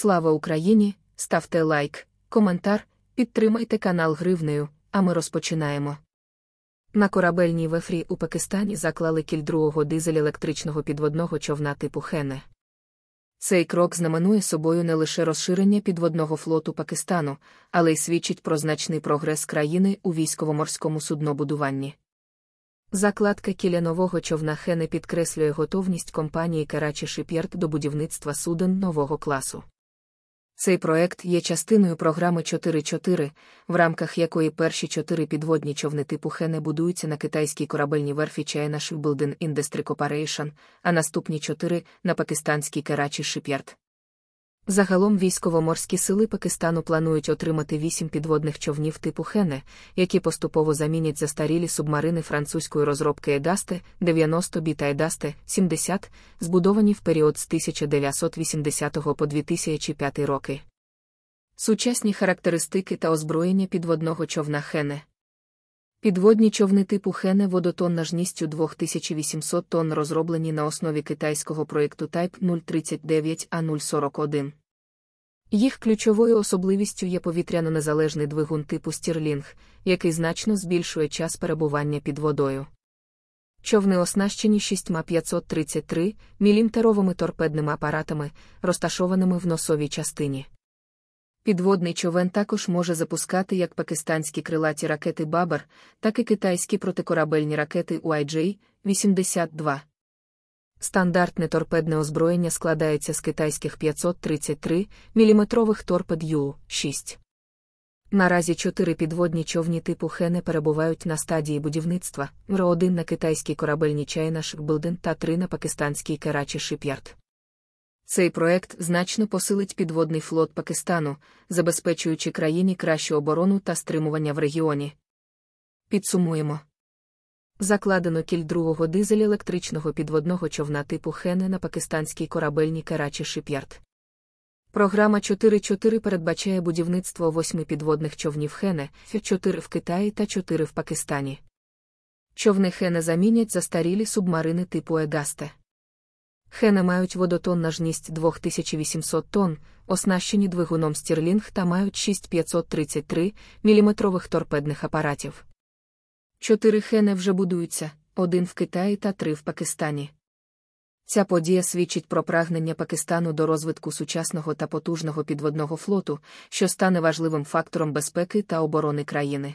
Слава Україні! Ставте лайк, коментар, підтримайте канал Гривнею, а ми розпочинаємо. На корабельній вефрі у Пакистані заклали кіль другого дизель електричного підводного човна типу Хене. Цей крок знаменує собою не лише розширення підводного флоту Пакистану, але й свідчить про значний прогрес країни у військово-морському суднобудуванні. Закладка кіля нового човна Хене підкреслює готовність компанії Карачі Шип'ярд до будівництва суден нового класу. Цей проект є частиною програми 4.4, в рамках якої перші чотири підводні човни типу Хене будуються на китайській корабельній верфі China Shipbuilding Industry Corporation, а наступні чотири на пакистанській Керачі Shipyard. Загалом військово-морські сили Пакистану планують отримати вісім підводних човнів типу Хене, які поступово замінять застарілі субмарини французької розробки Едасте, 90 біта Едасте, Егасте 70, збудовані в період з 1980 по 2005 роки. Сучасні характеристики та озброєння підводного човна Хене. Підводні човни типу Хене водотонна жністю 2800 тонн розроблені на основі китайського проєкту Type 039 a 041. Їх ключовою особливістю є повітряно-незалежний двигун типу стірлінг, який значно збільшує час перебування під водою. Човни оснащені 6533 мм торпедними апаратами, розташованими в носовій частині. Підводний човен також може запускати як пакистанські крилаті ракети Бабар, так і китайські протикорабельні ракети UIJ-82. Стандартне торпедне озброєння складається з китайських 533 мм торпед Ю-6. Наразі чотири підводні човні типу Хене перебувають на стадії будівництва: ро 1 на китайській корабельній чайна Shipbuilding та три на пакистанській Керачі Шип'ярд. Цей проект значно посилить підводний флот Пакистану, забезпечуючи країні кращу оборону та стримування в регіоні. Підсумуємо. Закладено кіль другого дизель електричного підводного човна типу Хене на пакистанській корабельній Керачі Шип'ярд. Програма 4.4 передбачає будівництво восьми підводних човнів Хене, 4 в Китаї та 4 в Пакистані. Човни Хене замінять застарілі субмарини типу Егасте. Хена мають водотонна жність 2800 тонн, оснащені двигуном стірлінг та мають 6533 міліметрових торпедних апаратів. Чотири хени вже будуються один в Китаї та три в Пакистані. Ця подія свідчить про прагнення Пакистану до розвитку сучасного та потужного підводного флоту, що стане важливим фактором безпеки та оборони країни.